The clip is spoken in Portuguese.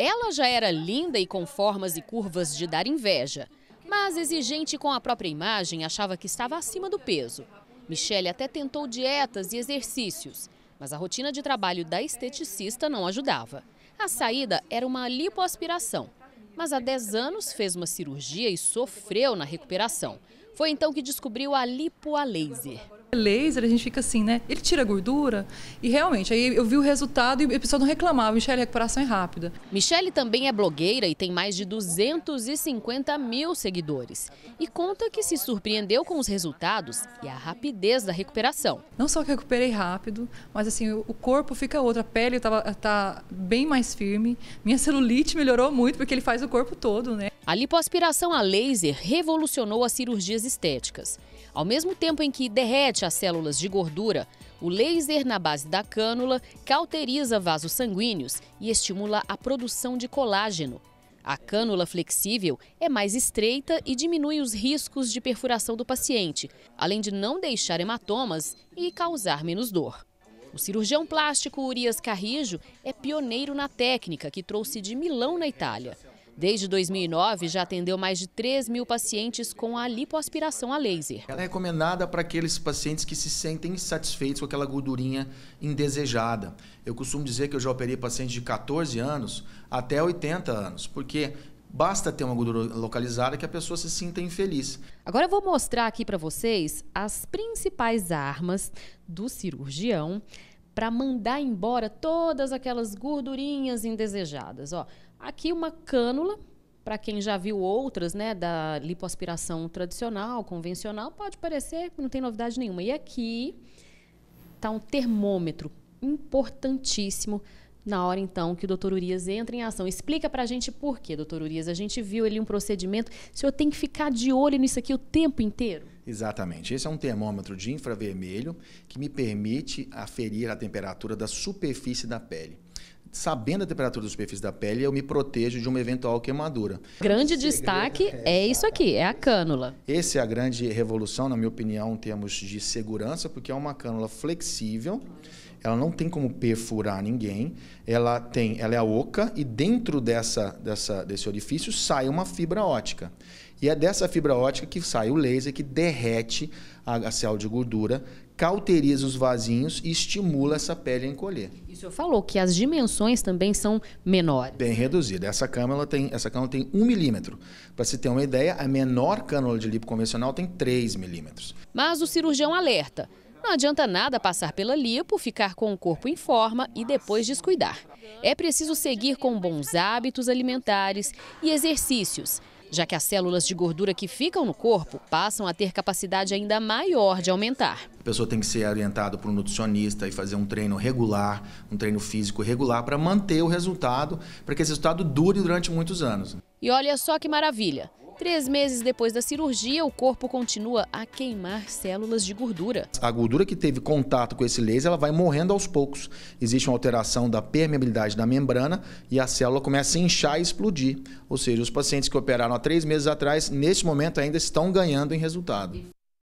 Ela já era linda e com formas e curvas de dar inveja, mas exigente com a própria imagem, achava que estava acima do peso. Michele até tentou dietas e exercícios, mas a rotina de trabalho da esteticista não ajudava. A saída era uma lipoaspiração, mas há 10 anos fez uma cirurgia e sofreu na recuperação. Foi então que descobriu a lipo a laser laser, a gente fica assim, né? Ele tira gordura e realmente, aí eu vi o resultado e a pessoa não reclamava. Michelle, a recuperação é rápida. Michelle também é blogueira e tem mais de 250 mil seguidores. E conta que se surpreendeu com os resultados e a rapidez da recuperação. Não só que recuperei rápido, mas assim, o corpo fica outro, a pele tá, tá bem mais firme. Minha celulite melhorou muito, porque ele faz o corpo todo, né? A lipoaspiração a laser revolucionou as cirurgias estéticas. Ao mesmo tempo em que derrete as células de gordura, o laser na base da cânula cauteriza vasos sanguíneos e estimula a produção de colágeno. A cânula flexível é mais estreita e diminui os riscos de perfuração do paciente, além de não deixar hematomas e causar menos dor. O cirurgião plástico Urias Carrijo é pioneiro na técnica que trouxe de Milão, na Itália. Desde 2009, já atendeu mais de 3 mil pacientes com a lipoaspiração a laser. Ela é recomendada para aqueles pacientes que se sentem insatisfeitos com aquela gordurinha indesejada. Eu costumo dizer que eu já operei pacientes de 14 anos até 80 anos, porque Basta ter uma gordura localizada que a pessoa se sinta infeliz. Agora eu vou mostrar aqui para vocês as principais armas do cirurgião para mandar embora todas aquelas gordurinhas indesejadas. Ó, aqui uma cânula, para quem já viu outras, né, da lipoaspiração tradicional, convencional, pode parecer que não tem novidade nenhuma. E aqui está um termômetro importantíssimo na hora então que o doutor Urias entra em ação. Explica para a gente por quê, doutor Urias. A gente viu ali um procedimento, o senhor tem que ficar de olho nisso aqui o tempo inteiro? Exatamente. Esse é um termômetro de infravermelho que me permite aferir a temperatura da superfície da pele sabendo a temperatura da superfície da pele, eu me protejo de uma eventual queimadura. Grande destaque é, é isso aqui, é a cânula. Essa é a grande revolução, na minha opinião, em termos de segurança, porque é uma cânula flexível. Ela não tem como perfurar ninguém. Ela tem, ela é oca e dentro dessa, dessa, desse orifício sai uma fibra ótica. E é dessa fibra ótica que sai o laser que derrete a, a célula de gordura, cauteriza os vasinhos e estimula essa pele a encolher. E o senhor falou que as dimensões também são menores. Bem reduzida. Essa câmera tem, essa câmera tem 1 milímetro. Para se ter uma ideia, a menor cânula de lipo convencional tem 3 milímetros. Mas o cirurgião alerta. Não adianta nada passar pela lipo, ficar com o corpo em forma e depois descuidar. É preciso seguir com bons hábitos alimentares e exercícios já que as células de gordura que ficam no corpo passam a ter capacidade ainda maior de aumentar. A pessoa tem que ser orientada por um nutricionista e fazer um treino regular, um treino físico regular, para manter o resultado, para que esse resultado dure durante muitos anos. E olha só que maravilha! Três meses depois da cirurgia, o corpo continua a queimar células de gordura. A gordura que teve contato com esse laser, ela vai morrendo aos poucos. Existe uma alteração da permeabilidade da membrana e a célula começa a inchar e explodir. Ou seja, os pacientes que operaram há três meses atrás, neste momento ainda estão ganhando em resultado.